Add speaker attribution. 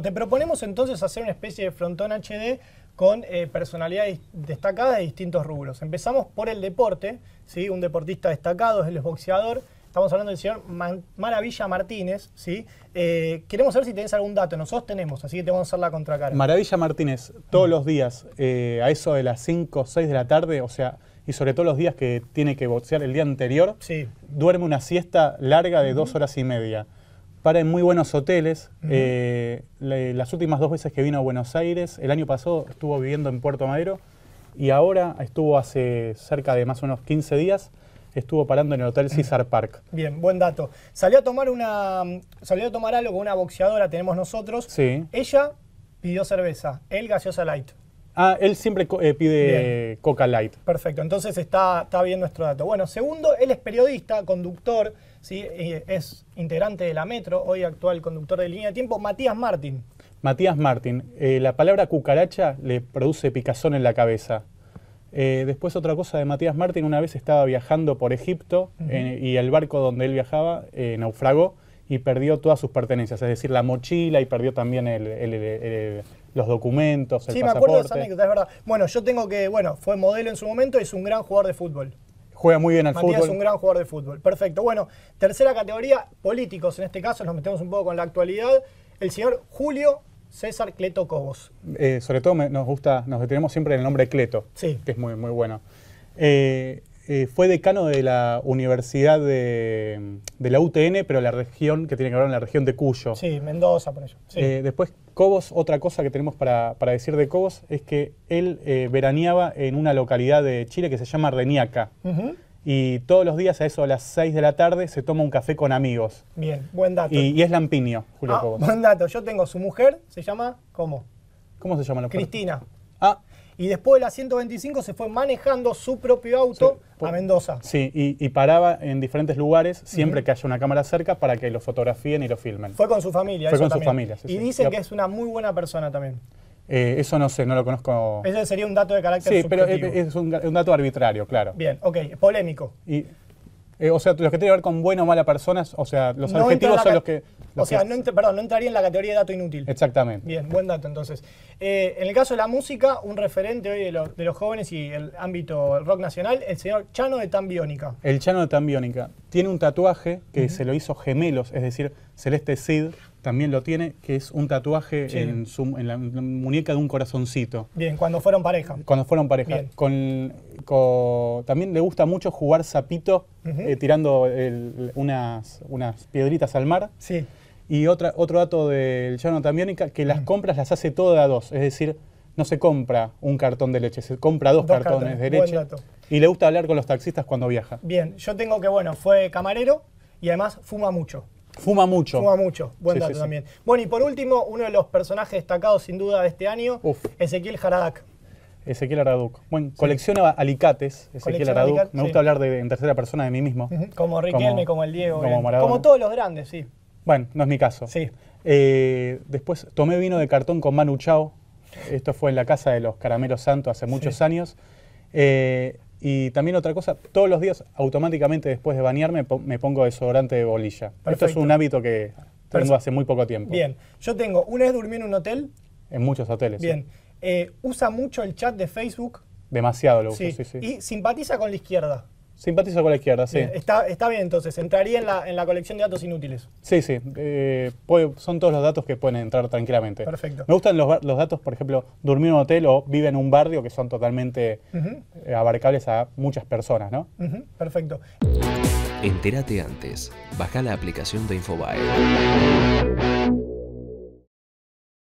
Speaker 1: Te proponemos entonces hacer una especie de frontón HD con eh, personalidades destacadas de distintos rubros. Empezamos por el deporte, ¿sí? un deportista destacado es el boxeador. Estamos hablando del señor Maravilla Martínez, ¿sí? Eh, queremos saber si tenés algún dato. Nosotros tenemos, así que te vamos a hacer la contracara. Maravilla
Speaker 2: Martínez, todos los días, eh, a eso de las 5 o 6 de la tarde, o sea, y sobre todo los días que tiene que boxear el día anterior, duerme una siesta larga de dos horas y media para en muy buenos hoteles. Eh, las últimas dos veces que vino a Buenos Aires, el año pasado estuvo viviendo en Puerto Madero y ahora estuvo hace cerca de más o menos 15 días estuvo parando en el Hotel César Park.
Speaker 1: Bien, buen dato. Salió a tomar una salió tomar algo con una boxeadora tenemos nosotros. Sí. Ella pidió cerveza, él gaseosa light.
Speaker 2: Ah, él siempre eh, pide Coca Light.
Speaker 1: Perfecto, entonces está, está bien nuestro dato. Bueno, segundo, él es periodista, conductor, ¿sí? es integrante de la Metro, hoy actual conductor de Línea de Tiempo, Matías Martín.
Speaker 2: Matías Martín, eh, la palabra cucaracha le produce picazón en la cabeza. Eh, después otra cosa de Matías Martín, una vez estaba viajando por Egipto y el barco donde él viajaba naufragó y perdió todas sus pertenencias, es decir, la mochila y perdió también el los documentos, el sí, me acuerdo de esa anécdota,
Speaker 1: es verdad. Bueno, yo tengo que, bueno, fue modelo en su momento, es un gran jugador de fútbol.
Speaker 2: Juega muy bien al Matías es un
Speaker 1: gran jugador de fútbol. Perfecto. Bueno, tercera categoría, políticos en este caso, nos metemos un poco con la actualidad. El señor Julio César Cleto Cobos.
Speaker 2: Eh, sobre todo nos gusta, nos detenemos siempre en el nombre Cleto, sí. que es muy, muy bueno. Eh, eh, fue decano de la Universidad de, la UTN, pero la región que tiene que ver con la región de Cuyo.
Speaker 1: Sí, Mendoza, por ello. Sí.
Speaker 2: después Cobos, otra cosa que tenemos para, decir de Cobos es que él eh, veraneaba en una localidad de Chile que se llama Reniaca. Y todos los días a eso a las 6 de la tarde se toma un café con amigos.
Speaker 1: Bien, buen dato.
Speaker 2: Y, es lampiño, Julio ah, Cobos. Buen
Speaker 1: dato. Yo tengo su mujer, se llama ¿cómo? ¿Cómo se llama la mujer? Cristina. Ah, y después de la 125 se fue manejando su propio auto a Mendoza.
Speaker 2: Sí, y, paraba en diferentes lugares siempre que haya una cámara cerca para que lo fotografíen y lo filmen. Fue
Speaker 1: con su familia. Fue con su familia. Sí, y dice que es una muy buena persona también.
Speaker 2: Eh, eso no sé, no lo conozco.
Speaker 1: Ese sería un dato de carácter Sí, pero es,
Speaker 2: un, dato arbitrario, claro.
Speaker 1: Bien, ok, polémico.
Speaker 2: Y, eh, o sea, los que tienen que ver con buena o mala persona, o sea, los adjetivos son los que... o sea, No
Speaker 1: perdón, no entraría en la categoría de dato inútil. Exactamente. Bien, buen dato entonces. Eh, en el caso de la música, un referente hoy de, los jóvenes y el ámbito rock nacional, el señor Chano de Tambiónica.
Speaker 2: El Chano de Tambiónica. Tiene un tatuaje que se lo hizo gemelos, es decir, Celeste Cid también lo tiene, que es un tatuaje en, su, la muñeca de un corazoncito.
Speaker 1: Bien, cuando fueron pareja. Cuando fueron pareja.
Speaker 2: Con, también le gusta mucho jugar sapito eh, tirando unas, unas piedritas al mar. Sí. Y otro dato del Llano Tamiónica, que las mm. compras las hace todas a dos. Es decir, no se compra un cartón de leche, se compra dos, cartones, de leche. Y le gusta hablar con los taxistas cuando viaja.
Speaker 1: Bien, yo tengo que, bueno, fue camarero y además fuma mucho.
Speaker 2: Fuma mucho. Fuma
Speaker 1: mucho, buen dato también. Bueno, y por último, uno de los personajes destacados sin duda de este año, Ezequiel Haradak.
Speaker 2: Ezequiel Araduc. Bueno, colecciona alicates, Ezequiel Araduc. Me gusta hablar de, en tercera persona de mí mismo.
Speaker 1: Como Riquelme, como, el Diego. Como, todos los grandes, sí.
Speaker 2: Bueno, no es mi caso. Sí. Eh, después tomé vino de cartón con Manu Chao. Esto fue en la casa de los Caramelos Santos hace muchos años. Eh, y también otra cosa, todos los días automáticamente después de bañarme me pongo desodorante de bolilla. Esto es un hábito que tengo hace muy poco tiempo.
Speaker 1: Bien, yo tengo, una vez durmiendo en un hotel.
Speaker 2: En muchos hoteles. Bien,
Speaker 1: eh, usa mucho el chat de Facebook.
Speaker 2: Demasiado lo uso, sí. sí. Y
Speaker 1: simpatiza con la izquierda.
Speaker 2: Simpatizo con la izquierda, sí. está,
Speaker 1: está, bien, entonces, entraría en la, colección de datos inútiles.
Speaker 2: Sí, sí. Eh, son todos los datos que pueden entrar tranquilamente. Perfecto. Me gustan los, datos, por ejemplo, dormir en un hotel o vive en un barrio, que son totalmente eh, abarcables a muchas personas, ¿no?
Speaker 1: Perfecto. Entérate antes. Baja la aplicación de
Speaker 2: Infobay.